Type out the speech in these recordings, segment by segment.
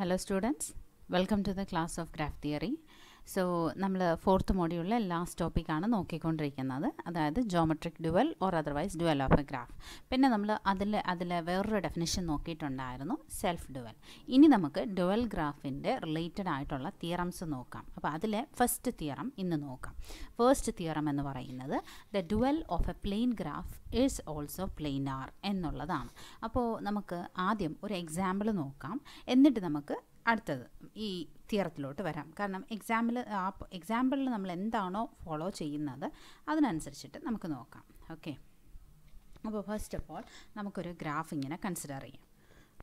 Hello students, welcome to the class of graph theory. So നമ്മൾ fourth മോഡിയുള്ള last ടോപ്പിക്കാണ് നോക്കിക്കൊണ്ടിരിക്കുന്നത് അതായത് geometric dual or otherwise dual of a graph പിന്നെ നമ്മൾ അതിൽ അതിൽ വേറൊരു ഡെഫിനേഷൻ നോക്കിയിട്ടുണ്ടായിരുന്നു സെൽഫ് ഡുവൽ ഇനി നമുക്ക് ഡുവൽ ഗ്രാഫിൻ്റെ റിലേറ്റഡ് ആയിട്ടുള്ള തിയറംസ് നോക്കാം അപ്പോൾ അതിലെ ഫസ്റ്റ് തിയറം ഇന്ന് നോക്കാം ഫസ്റ്റ് തിയറം എന്ന് പറയുന്നത് the dual of a plane graph is also planar എന്നുള്ളതാണ് അപ്പോൾ നമുക്ക് ആദ്യം ഒരു എക്സാമ്പിൾ നോക്കാം എന്നിട്ട് നമുക്ക് അടുത്തത് ഈ തിയറത്തിലോട്ട് വരാം കാരണം എക്സാമ്പിൾ ആ എക്സാമ്പിളിൽ നമ്മൾ എന്താണോ ഫോളോ ചെയ്യുന്നത് അതിനനുസരിച്ചിട്ട് നമുക്ക് നോക്കാം ഓക്കെ അപ്പോൾ ഫസ്റ്റ് ഓഫ് ഓൾ നമുക്കൊരു ഗ്രാഫ് ഇങ്ങനെ കൺസിഡർ ചെയ്യാം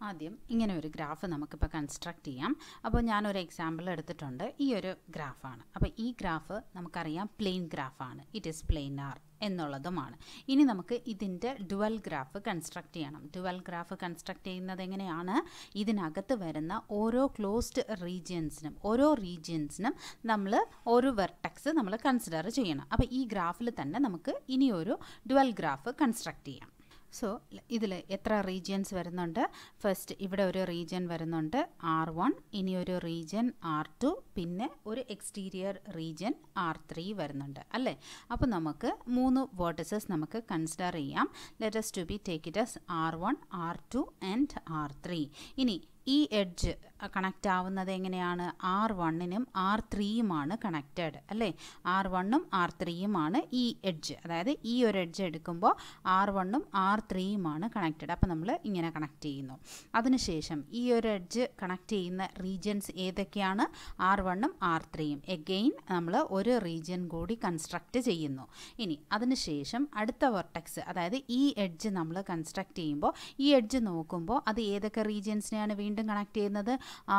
ആദ്യം ഇങ്ങനെ ഒരു ഗ്രാഫ് നമുക്കിപ്പോൾ കൺസ്ട്രക്ട് ചെയ്യാം അപ്പോൾ ഞാനൊരു എക്സാമ്പിൾ എടുത്തിട്ടുണ്ട് ഈ ഒരു ഗ്രാഫാണ് അപ്പോൾ ഈ ഗ്രാഫ് നമുക്കറിയാം പ്ലെയിൻ ഗ്രാഫാണ് ഇറ്റ് ഈസ് ആർ എന്നുള്ളതുമാണ് ഇനി നമുക്ക് ഇതിൻ്റെ ഡുവൽ ഗ്രാഫ് കൺസ്ട്രക്ട് ചെയ്യണം ഡുവൽ ഗ്രാഫ് കൺസ്ട്രക്ട് ചെയ്യുന്നത് എങ്ങനെയാണ് ഇതിനകത്ത് വരുന്ന ഓരോ ക്ലോസ്ഡ് റീജിയൻസിനും ഓരോ റീജിയൻസിനും നമ്മൾ ഒരു വെർട്ടക്സ് നമ്മൾ കൺസിഡർ ചെയ്യണം അപ്പോൾ ഈ ഗ്രാഫിൽ തന്നെ നമുക്ക് ഇനിയൊരു ഡുവൽ ഗ്രാഫ് കൺസ്ട്രക്ട് ചെയ്യാം സോ ഇതിൽ എത്ര റീജിയൻസ് വരുന്നുണ്ട് ഫസ്റ്റ് ഇവിടെ ഒരു റീജിയൻ വരുന്നുണ്ട് ആർ വൺ ഇനി ഒരു റീജിയൻ ആർ ടു പിന്നെ ഒരു എക്സ്റ്റീരിയർ റീജിയൻ ആർ ത്രീ വരുന്നുണ്ട് അല്ലേ അപ്പോൾ നമുക്ക് മൂന്ന് വേർട്ടസസ് നമുക്ക് കൺസിഡർ ചെയ്യാം let's to be take it as R one R two and R three ഇനി ഈ എഡ്ജ് കണക്റ്റ് ആവുന്നത് എങ്ങനെയാണ് ആർ വണ്ണിനും ആർ ത്രീയുമാണ് കണക്റ്റഡ് അല്ലേ ആർ വണ്ണും ആർ ത്രീയുമാണ് ഈ എഡ്ജ് അതായത് ഈ ഒരു എഡ്ജ് എടുക്കുമ്പോൾ ആർ വണ്ണും ആർ ത്രീയുമാണ് കണക്റ്റഡ് അപ്പോൾ നമ്മൾ ഇങ്ങനെ കണക്ട് ചെയ്യുന്നു അതിനുശേഷം ഈ ഒരു എഡ്ജ് കണക്ട് ചെയ്യുന്ന റീജിയൻസ് ഏതൊക്കെയാണ് ആർ വണ്ണും ആർ ത്രീയും എഗെയിൻ നമ്മൾ ഒരു റീജിയൻ കൂടി കൺസ്ട്രക്റ്റ് ചെയ്യുന്നു ഇനി അതിനുശേഷം അടുത്ത വെർട്ടക്സ് അതായത് ഈ എഡ്ജ് നമ്മൾ കൺസ്ട്രക്ട് ചെയ്യുമ്പോൾ ഈ എഡ്ജ് നോക്കുമ്പോൾ അത് ഏതൊക്കെ റീജിയൻസിനെയാണ് വീണ്ടും വീണ്ടും കണക്ട് ചെയ്യുന്നത്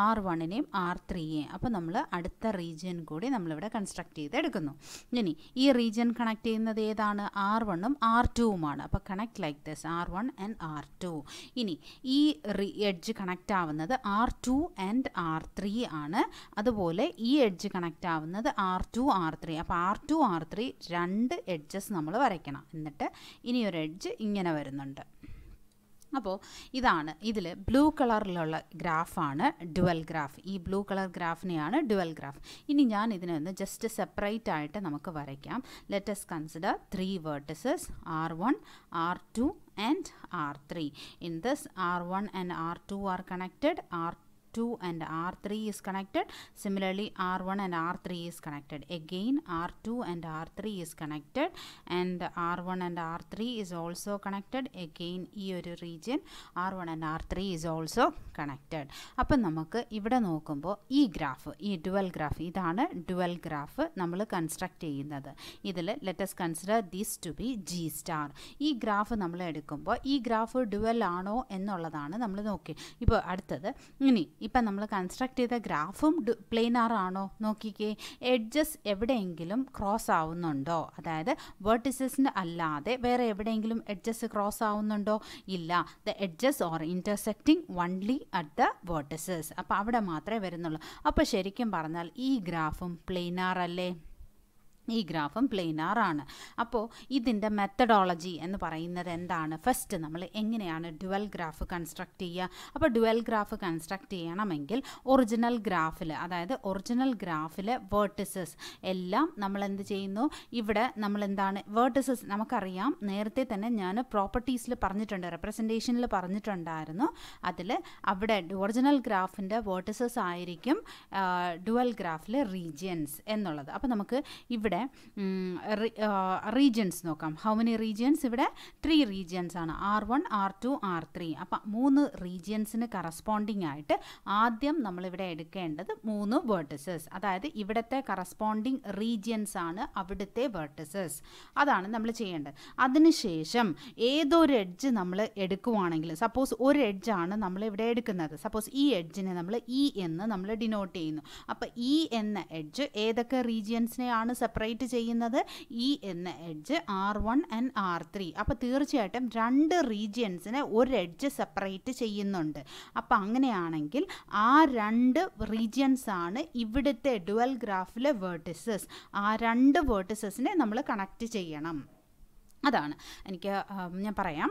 ആർ വണ്ണിനെയും ആർ ത്രീയെയും അപ്പോൾ നമ്മൾ അടുത്ത റീജിയൻ കൂടി നമ്മളിവിടെ കൺസ്ട്രക്ട് ചെയ്തെടുക്കുന്നു ഇനി ഈ റീജിയൻ കണക്ട് ചെയ്യുന്നത് ഏതാണ് ആർ വണ്ണും ആർ ടുവുമാണ് അപ്പോൾ connect like this R one and R two ഇനി ഈ എഡ്ജ് കണക്റ്റ് ആവുന്നത് R two and R three ആണ് അതുപോലെ ഈ എഡ്ജ് കണക്റ്റ് ആവുന്നത് ആർ ടു ആർ ത്രീ അപ്പോൾ ആർ ടു ആർ ത്രീ രണ്ട് എഡ്ജസ് നമ്മൾ വരയ്ക്കണം എന്നിട്ട് ഇനിയൊരു എഡ്ജ് ഇങ്ങനെ വരുന്നുണ്ട് അപ്പോൾ ഇതാണ് ഇതിൽ ബ്ലൂ കളറിലുള്ള ഗ്രാഫാണ് ഡുവൽ ഗ്രാഫ് ഈ ബ്ലൂ കളർ ഗ്രാഫിനെയാണ് ഡുവൽ ഗ്രാഫ് ഇനി ഞാൻ ഇതിനെ ഒന്ന് ജസ്റ്റ് സെപ്പറേറ്റ് ആയിട്ട് നമുക്ക് വരയ്ക്കാം let's consider three vertices R one R two and R three in this R one and R two are connected are R2 and R3 is connected. Similarly, R1 and R3 is connected. Again, R2 and R3 is connected and R1 and R3 is also connected. Again, ഈ ഒരു region R one and R three is also connected അപ്പം നമുക്ക് ഇവിടെ നോക്കുമ്പോൾ ഈ graph ഈ dual graph ഇതാണ് dual graph നമ്മൾ കൺസ്ട്രക്റ്റ് ചെയ്യുന്നത് ഇതിൽ let's consider this to be G star ഈ ഗ്രാഫ് നമ്മൾ എടുക്കുമ്പോൾ ഈ ഗ്രാഫ് ഡുവൽ ആണോ എന്നുള്ളതാണ് നമ്മൾ നോക്കി ഇപ്പോൾ അടുത്തത് ഇനി ഇപ്പം നമ്മൾ കൺസ്ട്രക്ട് ചെയ്ത ഗ്രാഫും പ്ലെയിനാർ ആണോ നോക്കിക്കേ എഡ്ജസ് എവിടെയെങ്കിലും ക്രോസ് ആവുന്നുണ്ടോ അതായത് വേർട്ടിസസിന് അല്ലാതെ വേറെ എവിടെയെങ്കിലും എഡ്ജസ് ക്രോസ് ആവുന്നുണ്ടോ ഇല്ല the edges are intersecting only at the vertices അപ്പോൾ അവിടെ മാത്രമേ വരുന്നുള്ളൂ അപ്പോൾ ശരിക്കും പറഞ്ഞാൽ ഈ ഗ്രാഫും പ്ലെയിനാർ അല്ലേ ഈ ഗ്രാഫും പ്ലെയിനാർ ആണ് അപ്പോൾ ഇതിൻ്റെ മെത്തഡോളജി എന്ന് പറയുന്നത് എന്താണ് ഫസ്റ്റ് നമ്മൾ എങ്ങനെയാണ് ഡുവൽ ഗ്രാഫ് കൺസ്ട്രക്റ്റ് ചെയ്യുക അപ്പോൾ ഡുവൽ ഗ്രാഫ് കൺസ്ട്രക്റ്റ് ചെയ്യണമെങ്കിൽ ഒറിജിനൽ ഗ്രാഫിൽ അതായത് ഒറിജിനൽ ഗ്രാഫിലെ വേർട്ടിസസ് എല്ലാം നമ്മൾ എന്ത് ചെയ്യുന്നു ഇവിടെ നമ്മൾ എന്താണ് വേർട്ടിസസ് നമുക്കറിയാം നേരത്തെ തന്നെ ഞാൻ പ്രോപ്പർട്ടീസിൽ പറഞ്ഞിട്ടുണ്ട് റെപ്രസെൻറ്റേഷനിൽ പറഞ്ഞിട്ടുണ്ടായിരുന്നു അതിൽ അവിടെ ഒറിജിനൽ ഗ്രാഫിൻ്റെ വേർട്ടിസസ് ആയിരിക്കും ഡുവൽ ഗ്രാഫിലെ റീജിയൻസ് എന്നുള്ളത് അപ്പോൾ നമുക്ക് ഇവിടെ ഇവിടെ റീജിയൻസ് നോക്കാം ഹൗ മെനി റീജിയൻസ് ഇവിടെ ത്രീ റീജിയൻസ് ആണ് R one R two R three അപ്പം മൂന്ന് റീജിയൻസിന് കറസ്പോണ്ടിങ് ആയിട്ട് ആദ്യം നമ്മളിവിടെ എടുക്കേണ്ടത് മൂന്ന് വേർട്ടസസ് അതായത് ഇവിടുത്തെ കറസ്പോണ്ടിങ് റീജിയൻസ് ആണ് അവിടുത്തെ വേർട്ടസസ് അതാണ് നമ്മൾ ചെയ്യേണ്ടത് അതിനുശേഷം ഏതൊരു എഡ്ജ് നമ്മൾ എടുക്കുവാണെങ്കിൽ സപ്പോസ് ഒരു എഡ്ജാണ് നമ്മൾ ഇവിടെ എടുക്കുന്നത് സപ്പോസ് ഈ എഡ്ജിനെ നമ്മൾ ഇ എന്ന് നമ്മൾ ഡിനോട്ട് ചെയ്യുന്നു അപ്പോൾ ഇ e എന്ന എഡ്ജ് ഏതൊക്കെ റീജിയൻസിനെയാണ് സെപ്പറേറ്റ് സെപ്പറേറ്റ് ചെയ്യുന്നത് ഇ e എന്ന edge R one and R three അപ്പോൾ തീർച്ചയായിട്ടും രണ്ട് റീജിയൻസിനെ ഒരു എഡ്ജ് സെപ്പറേറ്റ് ചെയ്യുന്നുണ്ട് അപ്പോൾ അങ്ങനെയാണെങ്കിൽ ആ രണ്ട് റീജിയൻസ് ആണ് ഇവിടുത്തെ ഡുവൽ ഗ്രാഫിലെ വേർട്ടിസസ് ആ രണ്ട് വേർട്ടിസസിനെ നമ്മൾ കണക്ട് ചെയ്യണം അതാണ് എനിക്ക് ഞാൻ പറയാം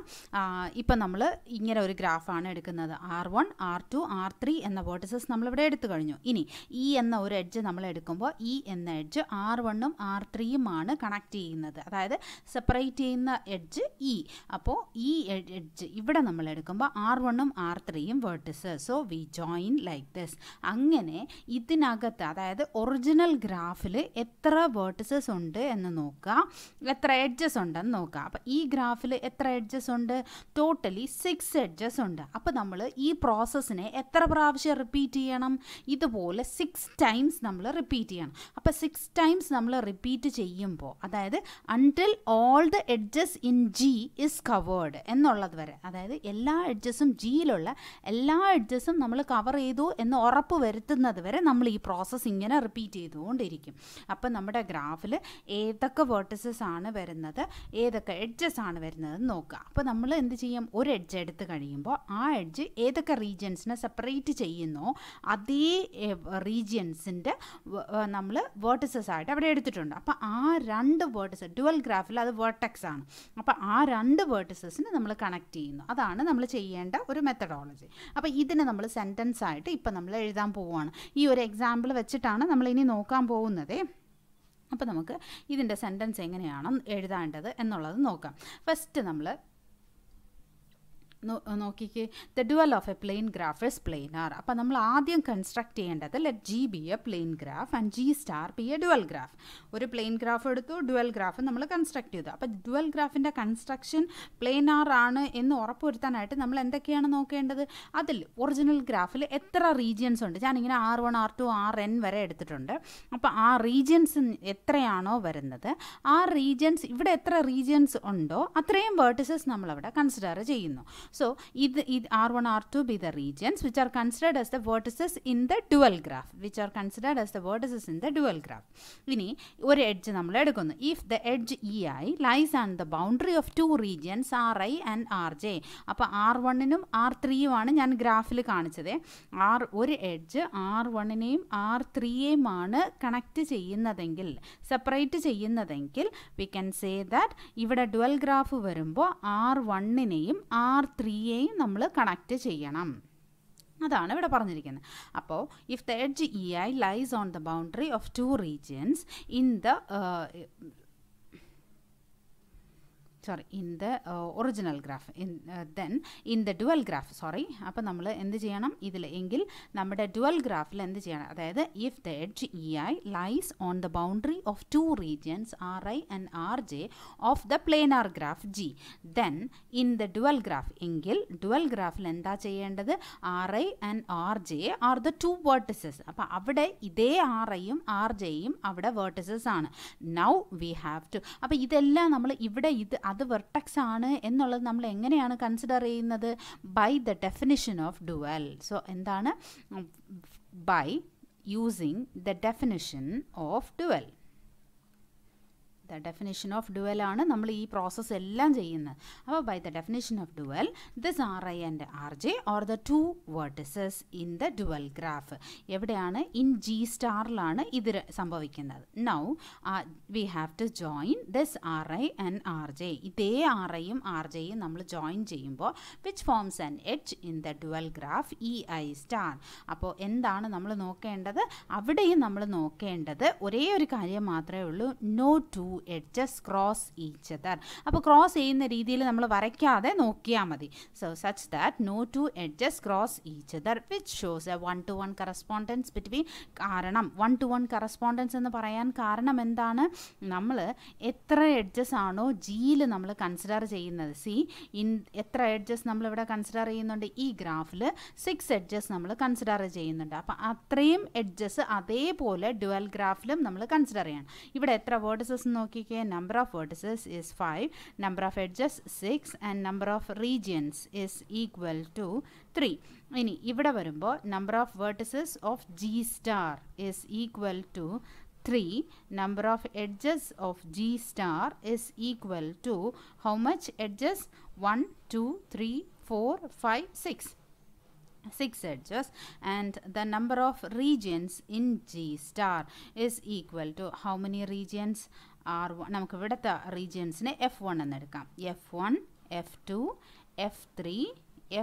ഇപ്പം നമ്മൾ ഇങ്ങനെ ഒരു ഗ്രാഫാണ് എടുക്കുന്നത് R one R two R three എന്ന വേർട്ടസസ് നമ്മളിവിടെ എടുത്തു കഴിഞ്ഞു ഇനി ഈ എന്ന ഒരു എഡ്ജ് നമ്മൾ എടുക്കുമ്പോൾ ഈ എന്ന എഡ്ജ് ആർ വണ്ണും ആർ ത്രീയുമാണ് കണക്ട് ചെയ്യുന്നത് അതായത് സെപ്പറേറ്റ് ചെയ്യുന്ന എഡ്ജ് ഇ അപ്പോൾ ഈ എഡ്ജ് ഇവിടെ നമ്മൾ എടുക്കുമ്പോൾ ആർ വണ്ണും ആർ ത്രീയും vertex so we join like this അങ്ങനെ ഇതിനകത്ത് അതായത് ഒറിജിനൽ ഗ്രാഫിൽ എത്ര വേർട്ടസസ് ഉണ്ട് എന്ന് നോക്കുക എത്ര എഡ്ജസ് ഉണ്ടെന്ന് നോക്കുക നോക്കുക അപ്പോൾ ഈ ഗ്രാഫിൽ എത്ര എഡ്ജസ് ഉണ്ട് ടോട്ടലി സിക്സ് എഡ്ജസ് ഉണ്ട് അപ്പോൾ നമ്മൾ ഈ പ്രോസസ്സിനെ എത്ര പ്രാവശ്യം റിപ്പീറ്റ് ചെയ്യണം ഇതുപോലെ സിക്സ് ടൈംസ് നമ്മൾ റിപ്പീറ്റ് ചെയ്യണം അപ്പോൾ സിക്സ് ടൈംസ് നമ്മൾ റിപ്പീറ്റ് ചെയ്യുമ്പോൾ അതായത് until all the edges in G is covered എന്നുള്ളത് വരെ അതായത് എല്ലാ എഡ്ജസും ജിയിലുള്ള എല്ലാ എഡ്ജസും നമ്മൾ കവർ ചെയ്തു എന്ന് ഉറപ്പ് വരുത്തുന്നത് വരെ നമ്മൾ ഈ പ്രോസസ്സ് ഇങ്ങനെ റിപ്പീറ്റ് ചെയ്തുകൊണ്ടിരിക്കും അപ്പം നമ്മുടെ ഗ്രാഫിൽ ഏതൊക്കെ വേർട്ടസസ് ആണ് വരുന്നത് ഏതൊക്കെ എഡ്ജസ് ആണ് വരുന്നതെന്ന് നോക്കുക അപ്പോൾ നമ്മൾ എന്ത് ചെയ്യും ഒരു എഡ്ജ് എടുത്ത് കഴിയുമ്പോൾ ആ എഡ്ജ് ഏതൊക്കെ റീജിയൻസിനെ സെപ്പറേറ്റ് ചെയ്യുന്നോ അതേ റീജിയൻസിൻ്റെ നമ്മൾ വേർട്ടസസ് ആയിട്ട് അവിടെ എടുത്തിട്ടുണ്ട് അപ്പോൾ ആ രണ്ട് വേർട്ടസ് ഡുവൽ ഗ്രാഫിൽ അത് വേർട്ടക്സ് ആണ് അപ്പോൾ ആ രണ്ട് വേർട്ടസസിനെ നമ്മൾ കണക്ട് ചെയ്യുന്നു അതാണ് നമ്മൾ ചെയ്യേണ്ട ഒരു മെത്തഡോളജി അപ്പോൾ ഇതിനെ നമ്മൾ സെൻറ്റൻസ് ആയിട്ട് ഇപ്പം നമ്മൾ എഴുതാൻ പോവുകയാണ് ഈ ഒരു എക്സാമ്പിൾ വെച്ചിട്ടാണ് നമ്മൾ ഇനി നോക്കാൻ പോകുന്നത് അപ്പോൾ നമുക്ക് ഇതിൻ്റെ സെൻറ്റൻസ് എങ്ങനെയാണ് എഴുതേണ്ടത് എന്നുള്ളത് നോക്കാം ഫസ്റ്റ് നമ്മൾ നോക്കിക്ക് the dual of a plane graph is planar അപ്പോൾ നമ്മൾ ആദ്യം കൺസ്ട്രക്ട് ചെയ്യേണ്ടത് let G be a plane graph and G star be a dual graph ഒരു പ്ലെയിൻ ഗ്രാഫ് എടുത്തു ഡുവൽ ഗ്രാഫ് നമ്മൾ കൺസ്ട്രക്ട് ചെയ്തു അപ്പോൾ ഡുവൽ ഗ്രാഫിൻ്റെ കൺസ്ട്രക്ഷൻ പ്ലെയിനാർ ആണ് എന്ന് ഉറപ്പുവരുത്താനായിട്ട് നമ്മൾ എന്തൊക്കെയാണ് നോക്കേണ്ടത് അതിൽ ഒറിജിനൽ ഗ്രാഫിൽ എത്ര റീജിയൻസ് ഉണ്ട് ഞാനിങ്ങനെ R one R two R N വരെ എടുത്തിട്ടുണ്ട് അപ്പോൾ ആ റീജിയൻസ് എത്രയാണോ വരുന്നത് ആ റീജിയൻസ് ഇവിടെ എത്ര റീജിയൻസ് ഉണ്ടോ അത്രയും വേർട്ടിസസ് നമ്മളവിടെ കൺസിഡർ ചെയ്യുന്നു So, either, either R1, R2 be the regions which are considered as the vertices in the dual graph, which are considered as the vertices in the dual graph. ഇനി ഒരു edge നമ്മൾ എടുക്കുന്നു if the edge E I lies on the boundary of two regions R I and R J അപ്പോൾ R വണ്ണിനും R ത്രീയുമാണ് ഞാൻ ഗ്രാഫിൽ കാണിച്ചത് ആർ ഒരു എഡ്ജ് ആർ വണ്ണിനെയും ആർ ത്രീയെയുമാണ് കണക്റ്റ് ചെയ്യുന്നതെങ്കിൽ സെപ്പറേറ്റ് ചെയ്യുന്നതെങ്കിൽ വി ക്യാൻ സേ ദാറ്റ് ഇവിടെ ഡുവൽ ഗ്രാഫ് വരുമ്പോൾ ആർ വണ്ണിനെയും ആർ ത്രീയെയും നമ്മൾ കണക്റ്റ് ചെയ്യണം അതാണ് ഇവിടെ പറഞ്ഞിരിക്കുന്നത് അപ്പോൾ if the edge E I lies on the boundary of two regions in the sorry in the original graph in then in the dual graph sorry അപ്പോൾ നമ്മൾ എന്ത് ചെയ്യണം ഇതിൽ എങ്കിൽ നമ്മുടെ ഡുവൽ ഗ്രാഫിൽ എന്ത് ചെയ്യണം അതായത് if the edge E I lies on the boundary of two regions R I and R j of the planar graph G then in the dual graph എങ്കിൽ ഡുവൽ ഗ്രാഫിൽ എന്താ ചെയ്യേണ്ടത് r I and R j are the two vertices അപ്പോൾ അവിടെ ഇതേ r ഐയും r ജെയും അവിടെ vertices ആണ് നൗ വി ഹാവ് ടു അപ്പോൾ ഇതെല്ലാം നമ്മൾ ഇവിടെ ഇത് അത് അത് വെർട്ടക്സ് ആണ് എന്നുള്ളത് നമ്മൾ എങ്ങനെയാണ് കൺസിഡർ ചെയ്യുന്നത് by the definition of dual so എന്താണ് by using the definition of dual definition of ഡുവലാണ് ആണ് നമ്മൾ ഈ പ്രോസസ്സ് എല്ലാം ചെയ്യുന്നത് അപ്പോൾ by the definition of dual this r I and R j or the two vertices in the dual graph എവിടെയാണ് in G സ്റ്റാറിലാണ് ഇത് സംഭവിക്കുന്നത് now we have to join this r I and R j ഇതേ r ഐയും r ജെയും നമ്മൾ join ചെയ്യുമ്പോൾ which forms an edge in the dual graph e i star അപ്പോൾ എന്താണ് നമ്മൾ നോക്കേണ്ടത് അവിടെയും നമ്മൾ നോക്കേണ്ടത് ഒരേ ഒരു കാര്യം മാത്രമേ ഉള്ളൂ no two edges cross each other അപ്പോൾ ക്രോസ് ചെയ്യുന്ന രീതിയിൽ നമ്മൾ വരയ്ക്കാതെ നോക്കിയാൽ മതി so such that no two edges cross each other which shows a one to one correspondence between കാരണം വൺ ടു വൺ കറസ്പോണ്ടൻസ് എന്ന് പറയാൻ കാരണം എന്താണ് നമ്മൾ എത്ര എഡ്ജസ് ആണോ ജിയിൽ നമ്മൾ കൺസിഡർ ചെയ്യുന്നത് സി ഇൻ എത്ര എഡ്ജസ് നമ്മളിവിടെ കൺസിഡർ ചെയ്യുന്നുണ്ട് ഈ ഗ്രാഫിൽ സിക്സ് എഡ്ജസ് നമ്മൾ കൺസിഡർ ചെയ്യുന്നുണ്ട് അപ്പം അത്രയും എഡ്ജസ് അതേപോലെ ഡുവൽ ഗ്രാഫിലും നമ്മൾ കൺസിഡർ ചെയ്യണം ഇവിടെ എത്ര വേർഡസസ് നോക്കി OKK number of vertices is 5, number of edges 6 and number of regions is equal to 3. ഇനി ഇവിടെ വരുമ്പോൾ number of vertices of G star is equal to 3 number of edges of g star is equal to how much edges 1 2 3 4 5 6 six edges and the number of regions in G star is equal to how many regions are നമുക്ക് regions റീജിയൻസിനെ F one and F one, F two, F three,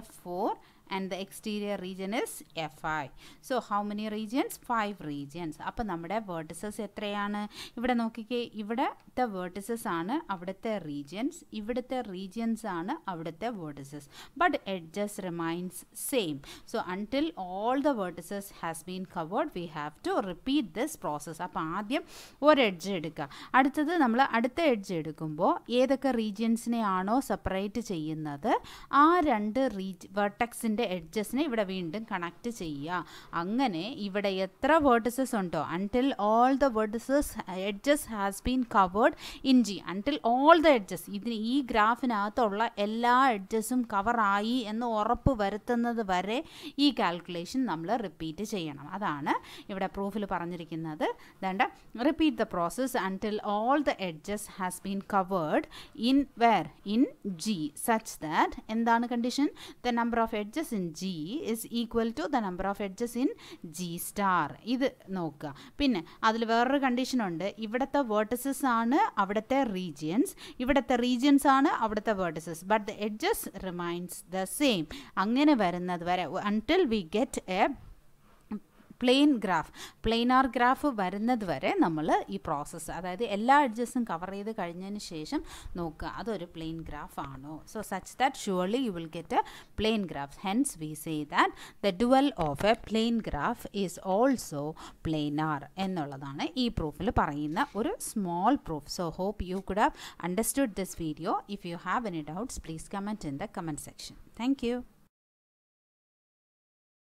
F four and the exterior region is fi so how many regions five regions appo nammade vertices ethrayana ivide nokike ivide the vertices aanu avadte regions ivide the regions aanu avadte vertices but edges remains same so until all the vertices has been covered we have to repeat this process appo aadyam or edge eduka adutathu nammale adutha edge edukumbo edokka regions ne aano separate cheyyunnathu aa rendu vertex in ഇതിൻ്റെ എഡ്ജസിനെ ഇവിടെ വീണ്ടും connect ചെയ്യുക അങ്ങനെ ഇവിടെ എത്ര vertices ഉണ്ടോ until all the vertices edges has been covered in G until all the edges ഇതിന് ഈ ഗ്രാഫിനകത്തുള്ള എല്ലാ എഡ്ജസും കവറായി എന്ന് ഉറപ്പ് വരുത്തുന്നത് വരെ ഈ കാൽക്കുലേഷൻ നമ്മൾ റിപ്പീറ്റ് ചെയ്യണം അതാണ് ഇവിടെ പ്രൂഫിൽ പറഞ്ഞിരിക്കുന്നത് വേണ്ട repeat the process until all the edges has been covered in where in G such that എന്താണ് condition the number of edges edges in G is equal to the number of edges in G star ഇത് നോക്കുക പിന്നെ അതിൽ വേറൊരു കണ്ടീഷനുണ്ട് ഇവിടുത്തെ vertices ആണ് അവിടുത്തെ regions ഇവിടുത്തെ റീജിയൻസ് ആണ് അവിടുത്തെ vertices but the edges remains the same അങ്ങനെ വരുന്നത് വരെ until we get a plane graph planar graph വരുന്നത് വരെ നമ്മൾ ഈ പ്രോസസ്സ് അതായത് എല്ലാ അഡ്ജസ്റ്റും കവർ ചെയ്ത് കഴിഞ്ഞതിന് ശേഷം നോക്കുക അതൊരു പ്ലെയിൻ ഗ്രാഫ് ആണോ so such that surely you will get a plane graph hence we say that the dual of a plane graph is also planar എന്നുള്ളതാണ് ഈ പ്രൂഫിൽ പറയുന്ന ഒരു small proof so hope you could have understood this video if you have any doubts please comment in the comment section thank U